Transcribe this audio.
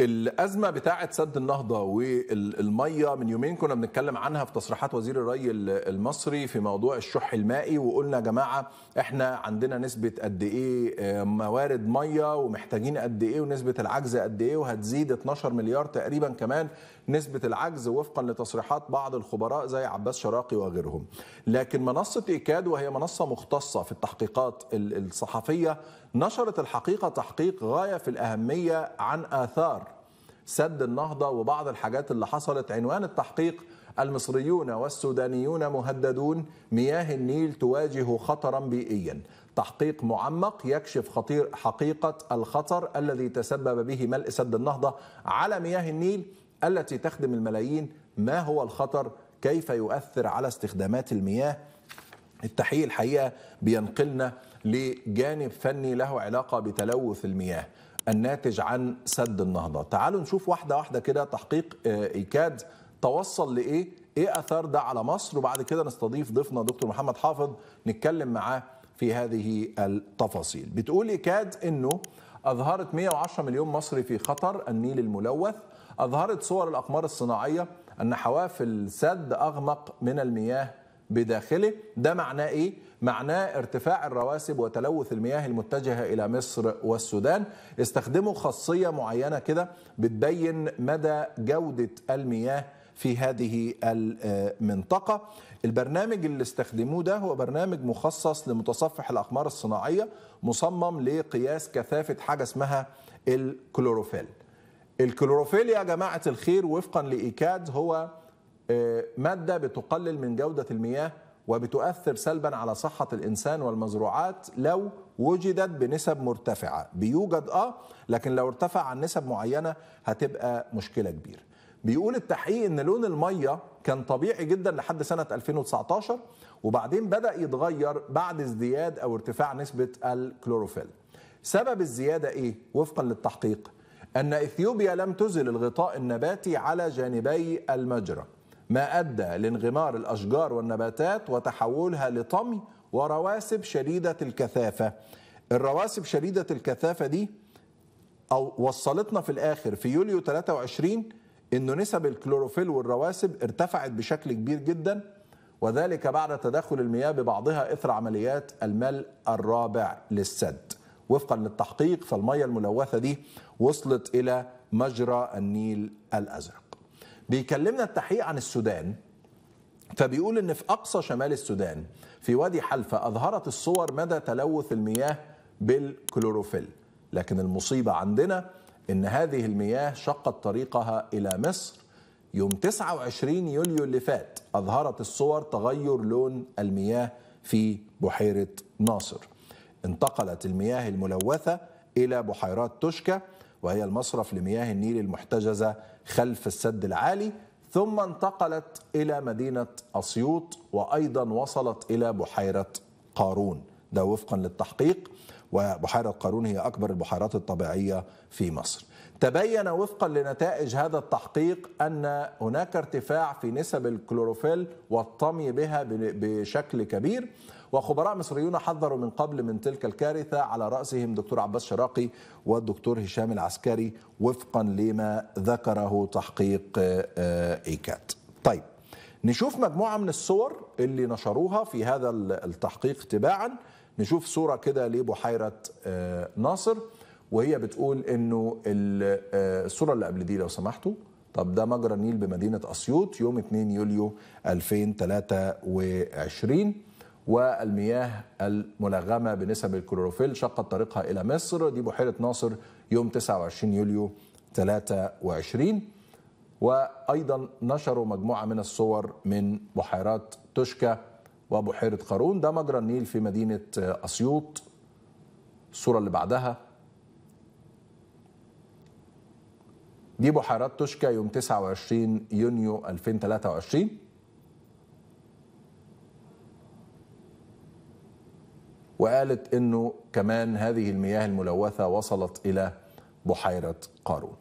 الازمه بتاعه سد النهضه والميه من يومين كنا بنتكلم عنها في تصريحات وزير الري المصري في موضوع الشح المائي وقلنا يا جماعه احنا عندنا نسبه قد ايه آه، موارد ميه ومحتاجين قد ايه ونسبه العجز قد ايه وهتزيد 12 مليار تقريبا كمان نسبه العجز وفقا لتصريحات بعض الخبراء زي عباس شراقي وغيرهم لكن منصه ايكاد وهي منصه مختصه في التحقيقات الصحفيه نشرت الحقيقه تحقيق غايه في الاهميه عن اثار سد النهضة وبعض الحاجات اللي حصلت عنوان التحقيق المصريون والسودانيون مهددون مياه النيل تواجه خطرا بيئيا تحقيق معمق يكشف خطير حقيقة الخطر الذي تسبب به ملء سد النهضة على مياه النيل التي تخدم الملايين ما هو الخطر كيف يؤثر على استخدامات المياه التحقيق الحقيقة بينقلنا لجانب فني له علاقة بتلوث المياه الناتج عن سد النهضه تعالوا نشوف واحده واحده كده تحقيق آه، ايكاد توصل لايه ايه اثار ده على مصر وبعد كده نستضيف ضيفنا دكتور محمد حافظ نتكلم معاه في هذه التفاصيل بتقول ايكاد انه اظهرت 110 مليون مصري في خطر النيل الملوث اظهرت صور الاقمار الصناعيه ان حواف السد اغمق من المياه بداخله ده معناه ايه معناه ارتفاع الرواسب وتلوث المياه المتجهه الى مصر والسودان استخدموا خاصيه معينه كده بتبين مدى جوده المياه في هذه المنطقة البرنامج اللي استخدموه ده هو برنامج مخصص لمتصفح الأقمار الصناعية مصمم لقياس كثافة حاجة اسمها الكلوروفيل الكلوروفيل يا جماعة الخير وفقا لإيكاد هو ماده بتقلل من جوده المياه وبتؤثر سلبا على صحه الانسان والمزروعات لو وجدت بنسب مرتفعه بيوجد اه لكن لو ارتفع عن نسب معينه هتبقى مشكله كبيره بيقول التحقيق ان لون الميه كان طبيعي جدا لحد سنه 2019 وبعدين بدا يتغير بعد ازدياد او ارتفاع نسبه الكلوروفيل سبب الزياده ايه وفقا للتحقيق ان اثيوبيا لم تزل الغطاء النباتي على جانبي المجرى ما ادى لانغمار الاشجار والنباتات وتحولها لطمي ورواسب شديده الكثافه. الرواسب شديده الكثافه دي او وصلتنا في الاخر في يوليو 23 انه نسب الكلوروفيل والرواسب ارتفعت بشكل كبير جدا وذلك بعد تدخل المياه ببعضها اثر عمليات الملء الرابع للسد. وفقا للتحقيق فالميه الملوثه دي وصلت الى مجرى النيل الازرق. بيكلمنا التحقيق عن السودان فبيقول ان في اقصى شمال السودان في وادي حلفة اظهرت الصور مدى تلوث المياه بالكلوروفيل لكن المصيبة عندنا ان هذه المياه شقت طريقها الى مصر يوم 29 يوليو اللي فات اظهرت الصور تغير لون المياه في بحيرة ناصر انتقلت المياه الملوثة الى بحيرات توشكا وهي المصرف لمياه النيل المحتجزة خلف السد العالي ثم انتقلت إلى مدينة أسيوط وأيضا وصلت إلى بحيرة قارون ده وفقا للتحقيق وبحيرة قارون هي أكبر البحيرات الطبيعية في مصر تبين وفقا لنتائج هذا التحقيق أن هناك ارتفاع في نسب الكلوروفيل والطمي بها بشكل كبير وخبراء مصريون حذروا من قبل من تلك الكارثة على رأسهم دكتور عباس شراقي والدكتور هشام العسكري وفقا لما ذكره تحقيق آه، إيكات طيب نشوف مجموعة من الصور اللي نشروها في هذا التحقيق تباعا نشوف صورة كده لبحيرة آه، ناصر وهي بتقول انه آه، الصوره اللي قبل دي لو سمحتوا طب ده مجرى النيل بمدينه اسيوط يوم 2 يوليو 2023 والمياه الملغمه بنسب الكلوروفيل شقت طريقها الى مصر دي بحيره ناصر يوم 29 يوليو 23 وايضا نشروا مجموعه من الصور من بحيرات توشكا وبحيره قارون ده مجرى النيل في مدينه اسيوط الصوره اللي بعدها دي بحيرات توشكا يوم 29 يونيو 2023 وقالت انه كمان هذه المياه الملوثه وصلت الى بحيره قارون